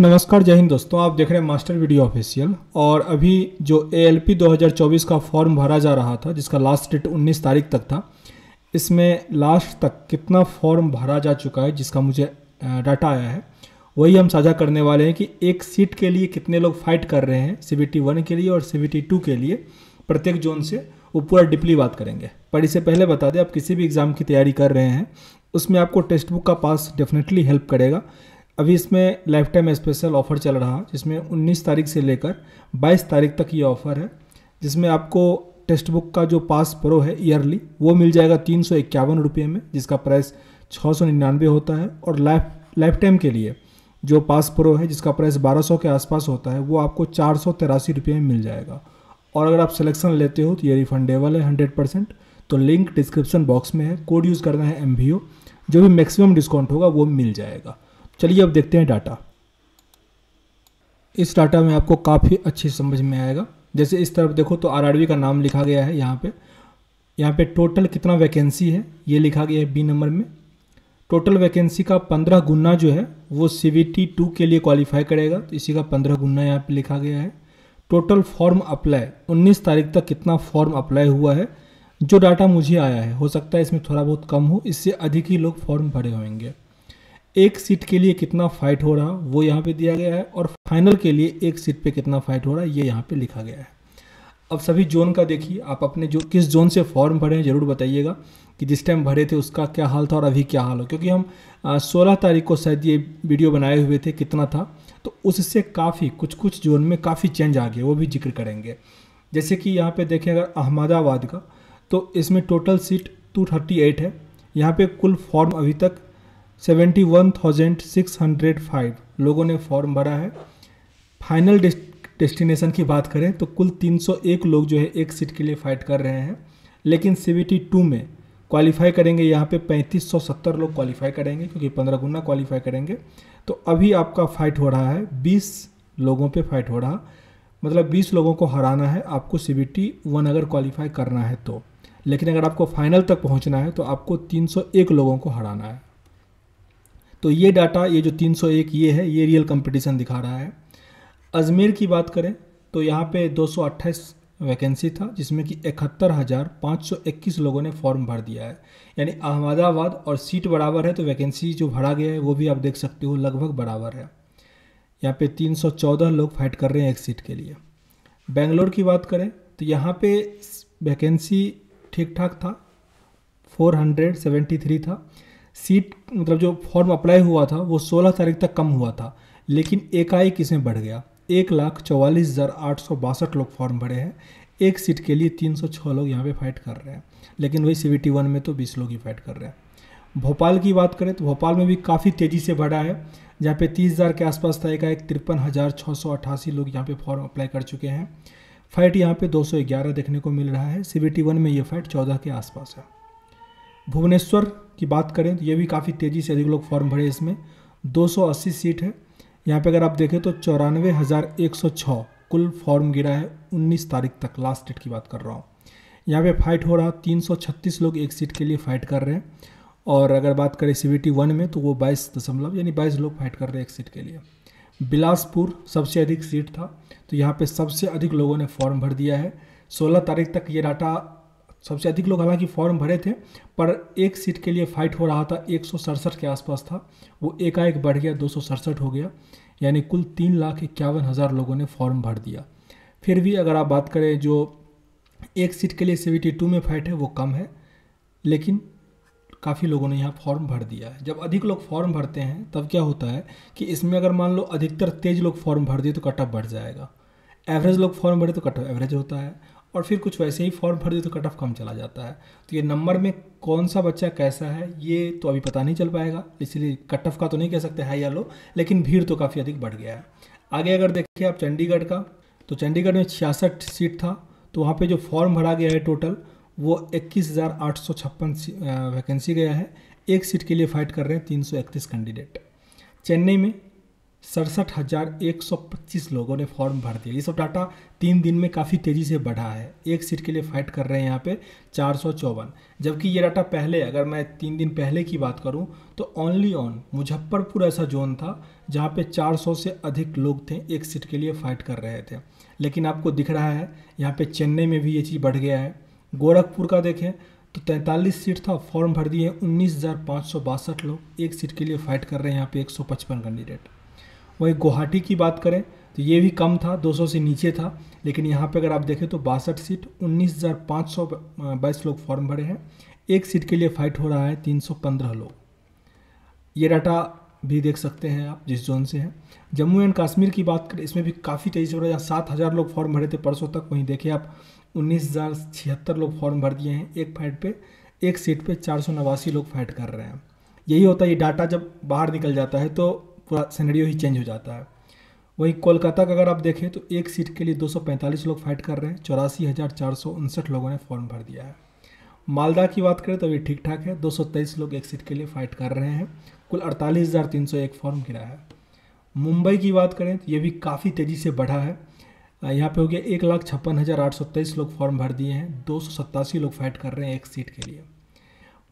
नमस्कार जय हिंद दोस्तों आप देख रहे हैं मास्टर वीडियो ऑफिशियल और अभी जो ए 2024 का फॉर्म भरा जा रहा था जिसका लास्ट डेट 19 तारीख तक था इसमें लास्ट तक कितना फॉर्म भरा जा चुका है जिसका मुझे डाटा आया है वही हम साझा करने वाले हैं कि एक सीट के लिए कितने लोग फाइट कर रहे हैं सी बी वन के लिए और सी बी टू के लिए प्रत्येक जोन से वो पूरा डिपली बात करेंगे पर इससे पहले बता दें आप किसी भी एग्ज़ाम की तैयारी कर रहे हैं उसमें आपको टेक्स्ट बुक का पास डेफिनेटली हेल्प करेगा अभी इसमें लाइफ टाइम स्पेशल ऑफ़र चल रहा जिसमें 19 तारीख से लेकर 22 तारीख तक ये ऑफ़र है जिसमें आपको टेक्स्ट बुक का जो पास प्रो है ईयरली वो मिल जाएगा तीन सौ इक्यावन रुपये में जिसका प्राइस छः सौ निन्यानवे होता है और लाइफ लाइफ टाइम के लिए जो पास प्रो है जिसका प्राइस बारह सौ के आसपास होता है वो आपको चार सौ तिरासी रुपये में मिल जाएगा और अगर आप सिलेक्शन लेते हो तो ये रिफंडेबल है हंड्रेड परसेंट तो लिंक डिस्क्रिप्शन बॉक्स में है कोड यूज़ करना है एम जो भी मैक्सिमम डिस्काउंट होगा वो मिल जाएगा चलिए अब देखते हैं डाटा इस डाटा में आपको काफ़ी अच्छी समझ में आएगा जैसे इस तरफ देखो तो आर का नाम लिखा गया है यहाँ पे यहाँ पे टोटल कितना वैकेंसी है ये लिखा गया है बी नंबर में टोटल वैकेंसी का पंद्रह गुना जो है वो सी वी टी टू के लिए क्वालिफाई करेगा तो इसी का पंद्रह गुना यहाँ पे लिखा गया है टोटल फॉर्म अप्लाई उन्नीस तारीख तक कितना फॉर्म अप्लाई हुआ है जो डाटा मुझे आया है हो सकता है इसमें थोड़ा बहुत कम हो इससे अधिक ही लोग फॉर्म भरे होंगे एक सीट के लिए कितना फाइट हो रहा वो यहाँ पे दिया गया है और फाइनल के लिए एक सीट पे कितना फाइट हो रहा है ये यहाँ पे लिखा गया है अब सभी जोन का देखिए आप अपने जो किस जोन से फॉर्म भरे हैं ज़रूर बताइएगा कि जिस टाइम भरे थे उसका क्या हाल था और अभी क्या हाल हो क्योंकि हम सोलह तारीख को शायद ये वीडियो बनाए हुए थे कितना था तो उससे काफ़ी कुछ कुछ जोन में काफ़ी चेंज आ गया वो भी जिक्र करेंगे जैसे कि यहाँ पर देखें अगर अहमदाबाद का तो इसमें टोटल सीट टू है यहाँ पे कुल फॉर्म अभी तक seventy one thousand six hundred five लोगों ने फॉर्म भरा है फाइनल डेस्टिनेशन की बात करें तो कुल तीन सौ एक लोग जो है एक सीट के लिए फ़ाइट कर रहे हैं लेकिन सी टू में क्वालिफाई करेंगे यहाँ पे पैंतीस सौ सत्तर लोग क्वालिफाई करेंगे क्योंकि पंद्रह गुना क्वालिफाई करेंगे तो अभी आपका फाइट हो रहा है बीस लोगों पे फाइट हो रहा मतलब बीस लोगों को हराना है आपको सी बी टी वन अगर क्वालिफाई करना है तो लेकिन अगर आपको फाइनल तक पहुँचना है तो आपको तीन सौ एक लोगों को हराना है तो ये डाटा ये जो 301 ये है ये रियल कंपटीशन दिखा रहा है अजमेर की बात करें तो यहाँ पे 228 वैकेंसी था जिसमें कि इकहत्तर हज़ार पाँच सौ इक्कीस लोगों ने फॉर्म भर दिया है यानी अहमदाबाद और सीट बराबर है तो वैकेंसी जो भरा गया है वो भी आप देख सकते हो लगभग बराबर है यहाँ पे 314 लोग फाइट कर रहे हैं एक सीट के लिए बेंगलोर की बात करें तो यहाँ पे वैकेंसी ठीक ठाक था 473 था सीट मतलब जो फॉर्म अप्लाई हुआ था वो 16 तारीख तक कम हुआ था लेकिन एकाएक इसमें बढ़ गया एक लाख चौवालीस हज़ार आठ सौ बासठ लोग फॉर्म भरे हैं एक सीट के लिए तीन सौ छः लोग यहाँ पे फाइट कर रहे हैं लेकिन वही सी टी वन में तो बीस लोग ही फाइट कर रहे हैं भोपाल की बात करें तो भोपाल में भी काफ़ी तेज़ी से बढ़ा है जहाँ पे तीस हज़ार के आसपास था एक तिरपन हज़ार छः सौ अट्ठासी लोग यहाँ पे फॉर्म अप्लाई कर चुके हैं फाइट यहाँ पे ग्यारह देखने को मिल रहा है सी वन में ये फाइट चौदह के आसपास है भुवनेश्वर की बात करें तो ये भी काफ़ी तेज़ी से अधिक लोग फॉर्म भरे इसमें 280 सीट है यहाँ पे अगर आप देखें तो चौरानवे हज़ार एक सौ छः कुल फॉर्म गिरा है 19 तारीख तक लास्ट डेट की बात कर रहा हूँ यहाँ पे फाइट हो रहा 336 लोग एक सीट के लिए फाइट कर रहे हैं और अगर बात करें सी बी वन में तो वो बाईस दशमलव यानी बाईस लोग फाइट कर रहे हैं एक सीट के लिए बिलासपुर सबसे अधिक सीट था तो यहाँ पर सबसे अधिक लोगों ने फॉर्म भर दिया है सोलह तारीख तक ये डाटा सबसे अधिक लोग हालांकि फॉर्म भरे थे पर एक सीट के लिए फाइट हो रहा था एक के आसपास था वो एकाएक बढ़ गया दो हो गया यानी कुल तीन लाख इक्यावन हज़ार लोगों ने फॉर्म भर दिया फिर भी अगर आप बात करें जो एक सीट के लिए सेवेंटी टू में फाइट है वो कम है लेकिन काफ़ी लोगों ने यहाँ फॉर्म भर दिया है जब अधिक लोग फॉर्म भरते हैं तब क्या होता है कि इसमें अगर मान लो अधिकतर तेज लोग फॉर्म भर दिए तो कटअप बढ़ जाएगा एवरेज लोग फॉर्म भरे तो कटअप एवरेज होता है और फिर कुछ वैसे ही फॉर्म भर दिए तो कट ऑफ कम चला जाता है तो ये नंबर में कौन सा बच्चा कैसा है ये तो अभी पता नहीं चल पाएगा इसलिए कट ऑफ का तो नहीं कह सकते हाई या लो लेकिन भीड़ तो काफ़ी अधिक बढ़ गया है आगे अगर देखिए आप चंडीगढ़ का तो चंडीगढ़ में छियासठ सीट था तो वहाँ पर जो फॉर्म भरा गया है टोटल वो इक्कीस हज़ार आठ सौ छप्पन वैकेंसी गया है एक सीट के लिए फाइट कर रहे हैं तीन सौ इकतीस कैंडिडेट चेन्नई में सड़सठ हज़ार एक सौ पच्चीस लोगों ने फॉर्म भर दिया ये सब डाटा तीन दिन में काफ़ी तेज़ी से बढ़ा है एक सीट के लिए फाइट कर रहे हैं यहाँ पे चार सौ चौवन जबकि ये डाटा पहले अगर मैं तीन दिन पहले की बात करूँ तो ओनली ऑन मुजफ्फरपुर ऐसा जोन था जहाँ पे चार सौ से अधिक लोग थे एक सीट के लिए फाइट कर रहे थे लेकिन आपको दिख रहा है यहाँ पर चेन्नई में भी ये चीज़ बढ़ गया है गोरखपुर का देखें तो तैंतालीस सीट था फॉर्म भर दिए सौ उन्नीस लोग एक सीट के लिए फाइट कर रहे हैं यहाँ पे 155 कैंडिडेट वहीं गुवाहाटी की बात करें तो ये भी कम था 200 से नीचे था लेकिन यहाँ पे अगर आप देखें तो बासठ सीट उन्नीस लोग फॉर्म भरे हैं एक सीट के लिए फाइट हो रहा है 315 लोग ये डाटा भी देख सकते हैं आप जिस जोन से हैं जम्मू एंड कश्मीर की बात करें इसमें भी काफ़ी तेज़ी से हो रहा है यहाँ सात हज़ार लोग फॉर्म भरे थे परसों तक वहीं देखें आप उन्नीस हज़ार छिहत्तर लोग फॉर्म भर दिए हैं एक फाइट पर एक सीट पर चार सौ नवासी लोग फाइट कर रहे हैं यही होता है ये डाटा जब बाहर निकल जाता है तो पूरा सैनरियो ही चेंज हो जाता है वहीं कोलकाता का अगर आप देखें तो एक सीट के लिए 245 लोग फाइट कर रहे हैं चौरासी हज़ार चार सौ उनसठ लोगों ने फॉर्म भर दिया है मालदा की बात करें तो अभी ठीक ठाक है 223 लोग एक सीट के लिए फाइट कर रहे हैं कुल 48,301 फॉर्म गिरा है मुंबई की बात करें तो ये भी काफ़ी तेज़ी से बढ़ा है यहाँ पे हो गया एक लाख छप्पन हज़ार आठ सौ तेईस लोग फॉर्म भर दिए हैं दो सौ सत्तासी लोग फाइट कर रहे हैं एक सीट के लिए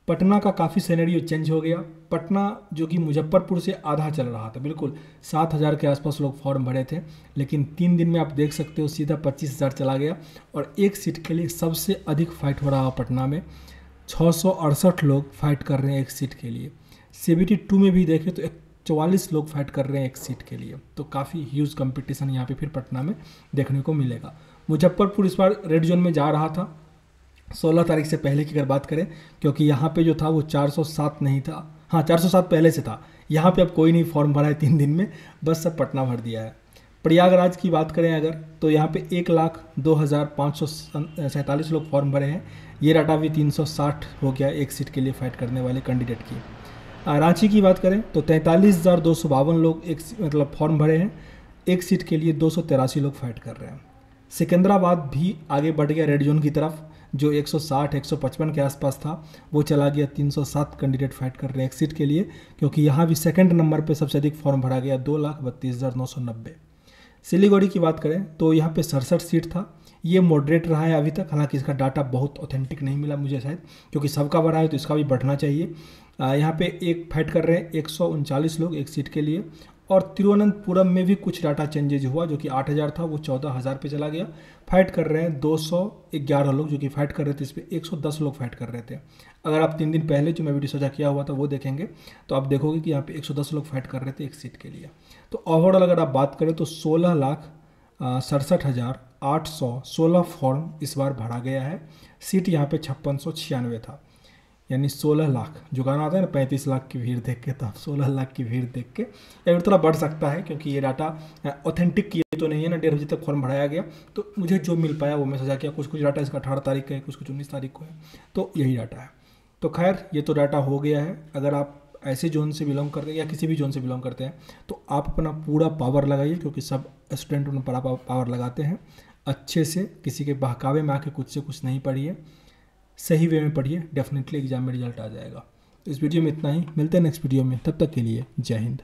पटना का काफ़ी सैनरियो चेंज हो गया पटना जो कि मुजफ्फरपुर से आधा चल रहा था बिल्कुल सात हज़ार के आसपास लोग फॉर्म भरे थे लेकिन तीन दिन में आप देख सकते हो सीधा पच्चीस हज़ार चला गया और एक सीट के लिए सबसे अधिक फाइट हो रहा है पटना में छः लोग फाइट कर रहे हैं एक सीट के लिए सी टू में भी देखें तो एक चौवालीस लोग फाइट कर रहे हैं एक सीट के लिए तो काफ़ी ह्यूज कंपटीशन यहाँ पे फिर पटना में देखने को मिलेगा मुजफ्फरपुर इस बार रेड जोन में जा रहा था सोलह तारीख से पहले की अगर बात करें क्योंकि यहाँ पे जो था वो 407 नहीं था हाँ 407 पहले से था यहाँ पे अब कोई नहीं फॉर्म भरा है तीन दिन में बस सब पटना भर दिया है प्रयागराज की बात करें अगर तो यहाँ पे एक लाख दो हज़ार पाँच सौ सैंतालीस लोग फॉर्म भरे हैं ये डाटा भी तीन सौ साठ हो गया एक सीट के लिए फाइट करने वाले कैंडिडेट की रांची की बात करें तो तैंतालीस हज़ार दो सौ बावन लोग एक मतलब फॉर्म भरे हैं एक सीट के लिए दो सौ तिरासी लोग फाइट कर रहे हैं सिकंदराबाद भी आगे बढ़ गया रेड जोन की तरफ जो 160 155 के आसपास था वो चला गया 307 कैंडिडेट फाइट कर रहे हैं एक्सिट के लिए क्योंकि यहाँ भी सेकंड नंबर पे सबसे अधिक फॉर्म भरा गया दो लाख बत्तीस हज़ार नौ सौ नब्बे सिलीगुड़ी की बात करें तो यहाँ पे सड़सठ सीट था ये मॉडरेट रहा है अभी तक हालांकि इसका डाटा बहुत ऑथेंटिक नहीं मिला मुझे शायद क्योंकि सबका बढ़ा है तो इसका भी बढ़ना चाहिए यहाँ पे एक फाइट कर रहे हैं एक लोग एक सीट के लिए और तिरुवनंतपुरम में भी कुछ डाटा चेंजेज हुआ जो कि 8000 था वो 14000 पे चला गया फाइट कर रहे हैं 211 लोग जो कि फाइट कर रहे थे इस पर दस लोग फाइट कर रहे थे अगर आप तीन दिन पहले जो मैं वीडियो सजा किया हुआ था वो देखेंगे तो आप देखोगे कि यहाँ पे 110 लोग फाइट कर रहे थे एक सीट के लिए तो ओवरऑल अगर आप बात करें तो सोलह लाख सड़सठ हज़ार आठ सौ सोलह फॉर्म इस बार भरा गया है सीट यहाँ पे छप्पन सौ छियानवे था यानी 16 लाख जो गाना आता है ना पैंतीस लाख की भीड़ देख के तो सोलह लाख की भीड़ देख के या फिर थोड़ा बढ़ सकता है क्योंकि ये डाटा ऑथेंटिक किए तो नहीं है ना डेढ़ बजे तक फॉर्म भराया गया तो मुझे जो मिल पाया वो मैं सजा किया कुछ कुछ डाटा इसका अठारह तारीख का है कुछ कुछ उन्नीस तारीख को है तो यही डाटा है तो खैर ये तो डाटा हो गया है अगर आप ऐसे जोन से बिलोंग करते हैं या किसी भी जोन से बिलोंग करते हैं तो आप अपना पूरा पावर लगाइए क्योंकि सब स्टूडेंट उन पर पावर लगाते हैं अच्छे से किसी के बहकावे में आके कुछ से कुछ नहीं पढ़िए सही वे में पढ़िए डेफिनेटली एग्जाम में रिजल्ट आ जाएगा इस वीडियो में इतना ही मिलते हैं नेक्स्ट वीडियो में तब तक के लिए जय हिंद